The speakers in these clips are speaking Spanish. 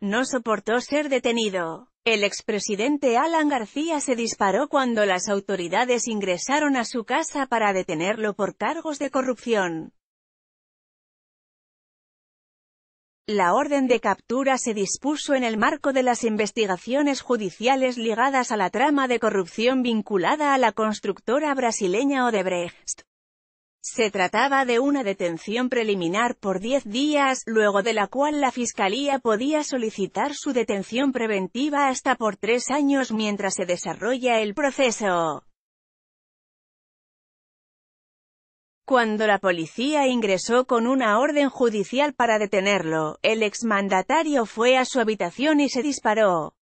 No soportó ser detenido. El expresidente Alan García se disparó cuando las autoridades ingresaron a su casa para detenerlo por cargos de corrupción. La orden de captura se dispuso en el marco de las investigaciones judiciales ligadas a la trama de corrupción vinculada a la constructora brasileña Odebrecht. Se trataba de una detención preliminar por 10 días, luego de la cual la Fiscalía podía solicitar su detención preventiva hasta por tres años mientras se desarrolla el proceso. Cuando la policía ingresó con una orden judicial para detenerlo, el exmandatario fue a su habitación y se disparó.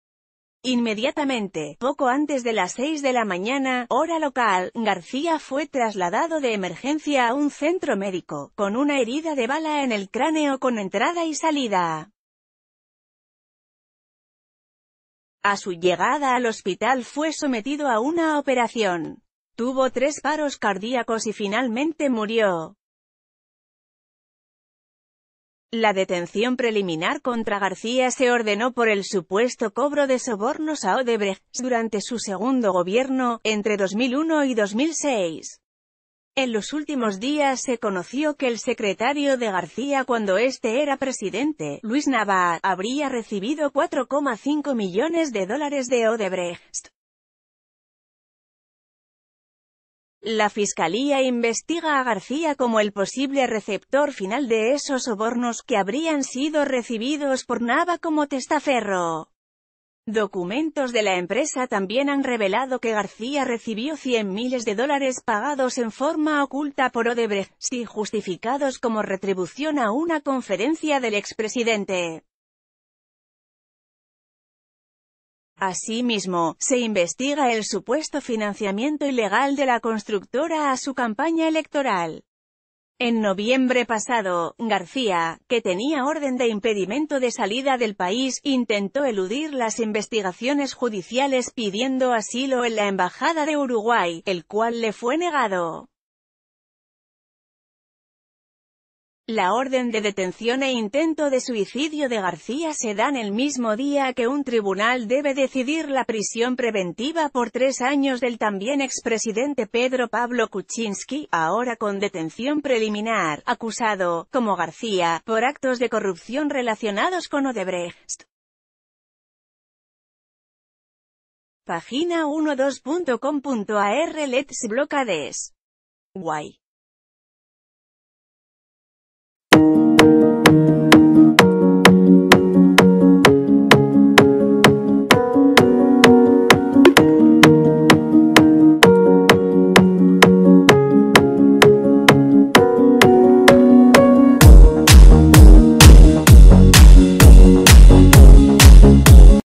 Inmediatamente, poco antes de las 6 de la mañana, hora local, García fue trasladado de emergencia a un centro médico, con una herida de bala en el cráneo con entrada y salida. A su llegada al hospital fue sometido a una operación. Tuvo tres paros cardíacos y finalmente murió. La detención preliminar contra García se ordenó por el supuesto cobro de sobornos a Odebrecht durante su segundo gobierno, entre 2001 y 2006. En los últimos días se conoció que el secretario de García cuando este era presidente, Luis Navarro, habría recibido 4,5 millones de dólares de Odebrecht. La fiscalía investiga a García como el posible receptor final de esos sobornos que habrían sido recibidos por Nava como testaferro. Documentos de la empresa también han revelado que García recibió 100 miles de dólares pagados en forma oculta por Odebrecht, si justificados como retribución a una conferencia del expresidente. Asimismo, se investiga el supuesto financiamiento ilegal de la constructora a su campaña electoral. En noviembre pasado, García, que tenía orden de impedimento de salida del país, intentó eludir las investigaciones judiciales pidiendo asilo en la Embajada de Uruguay, el cual le fue negado. La orden de detención e intento de suicidio de García se dan el mismo día que un tribunal debe decidir la prisión preventiva por tres años del también expresidente Pedro Pablo Kuczynski, ahora con detención preliminar, acusado, como García, por actos de corrupción relacionados con Odebrecht. Página 12.com.ar Let's Blockades. Guay.